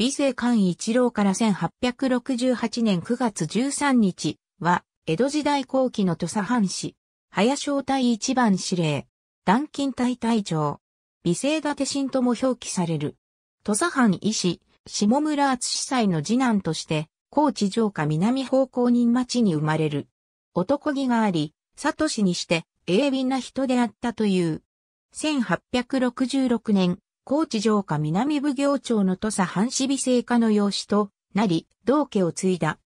美生寛一郎から1868年9月13日は、江戸時代後期の土佐藩士、早正隊一番司令、断金隊隊長、美生立新とも表記される。土佐藩医師、下村厚司祭の次男として、高知城下南方向人町に生まれる。男気があり、佐都市にして、鋭敏な人であったという。1866年、高知城下南奉行町の土佐藩士美製家の養子となり、同家を継いだ。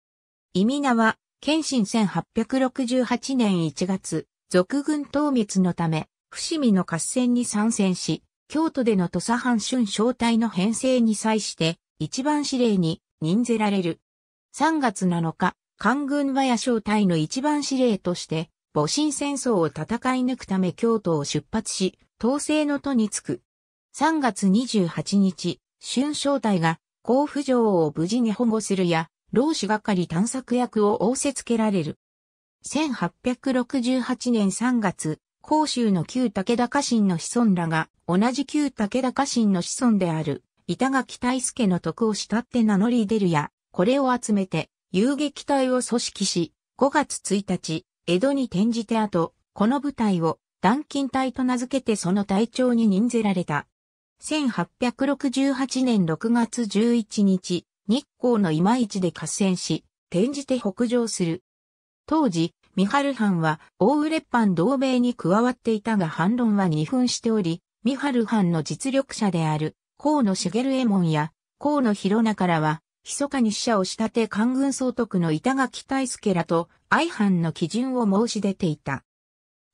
意味名は、謙信1868年1月、俗軍討滅のため、伏見の合戦に参戦し、京都での土佐藩春招待の編成に際して、一番指令に任ぜられる。3月7日、官軍和屋招待の一番指令として、戊辰戦争を戦い抜くため京都を出発し、東西の都に着く。3月28日、春正体が甲府城を無事に保護するや、老子係探索役を仰せつけられる。1868年3月、甲州の旧武田家臣の子孫らが、同じ旧武田家臣の子孫である、板垣大助の徳を慕って名乗り出るや、これを集めて、遊撃隊を組織し、5月1日、江戸に転じて後、この部隊を、断金隊と名付けてその隊長に任ぜられた。1868年6月11日、日光の今市で合戦し、転じて北上する。当時、三春藩は大浦藩同盟に加わっていたが反論は二分しており、三春藩の実力者である河野茂右衛門や河野広中らは、密かに死者を仕立て官軍総督の板垣大助らと相藩の基準を申し出ていた。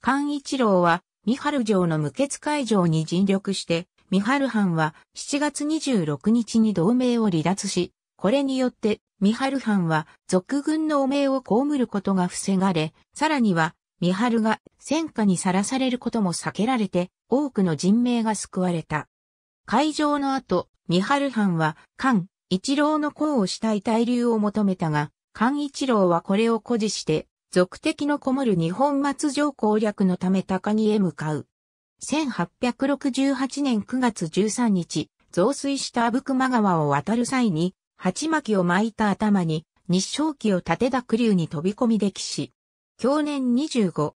官一郎は、三春城の無血会場に尽力して、三春藩は7月26日に同盟を離脱し、これによって三春藩は俗軍の汚名を被ることが防がれ、さらには三春が戦火にさらされることも避けられて多くの人命が救われた。会場の後、三春藩は菅一郎の功をしたい大流を求めたが、菅一郎はこれを誇示して、俗敵のこもる日本末上攻略のため高木へ向かう。1868年9月13日、増水した阿武隈川を渡る際に、鉢巻きを巻いた頭に、日照旗を立てた九竜に飛び込み歴史。去年25。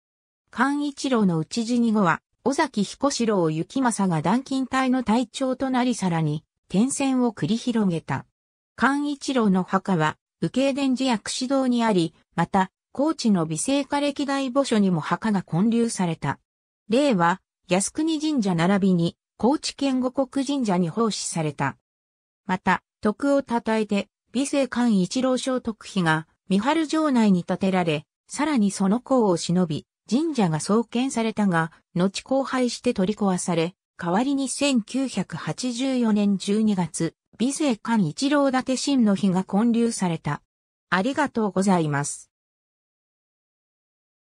寛一郎の内地に後は、尾崎彦四郎幸正が断金隊の隊長となりさらに、転戦を繰り広げた。寛一郎の墓は、右京伝寺薬師堂にあり、また、高知の美生化歴代墓所にも墓が建立された。例は、靖国神社並びに高知県五国神社に奉仕された。また、徳を称えて、美生館一郎聖徳碑が三春城内に建てられ、さらにその功を忍び、神社が創建されたが、後荒廃して取り壊され、代わりに1984年12月、美生館一郎伊達神の碑が建立された。ありがとうございます。